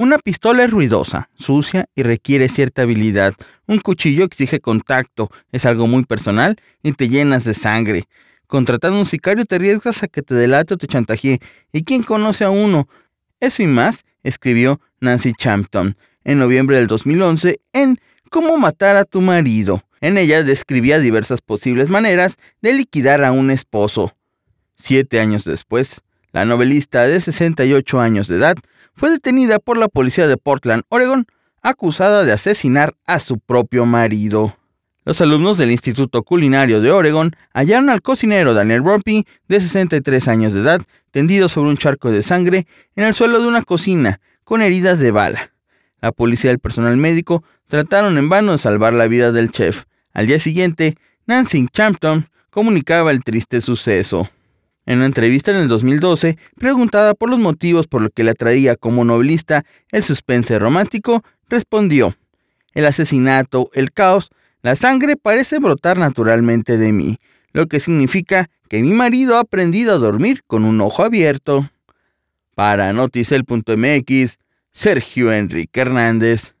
Una pistola es ruidosa, sucia y requiere cierta habilidad. Un cuchillo exige contacto, es algo muy personal y te llenas de sangre. Contratando un sicario te arriesgas a que te delate o te chantajee. ¿Y quién conoce a uno? Eso y más escribió Nancy Champton en noviembre del 2011 en Cómo matar a tu marido. En ella describía diversas posibles maneras de liquidar a un esposo. Siete años después, la novelista de 68 años de edad fue detenida por la policía de Portland, Oregon, acusada de asesinar a su propio marido. Los alumnos del Instituto Culinario de Oregon hallaron al cocinero Daniel Rompi, de 63 años de edad, tendido sobre un charco de sangre en el suelo de una cocina, con heridas de bala. La policía y el personal médico trataron en vano de salvar la vida del chef. Al día siguiente, Nancy Champton comunicaba el triste suceso. En una entrevista en el 2012, preguntada por los motivos por los que le atraía como novelista el suspense romántico, respondió, El asesinato, el caos, la sangre parece brotar naturalmente de mí, lo que significa que mi marido ha aprendido a dormir con un ojo abierto. Para noticel.mx, Sergio Enrique Hernández.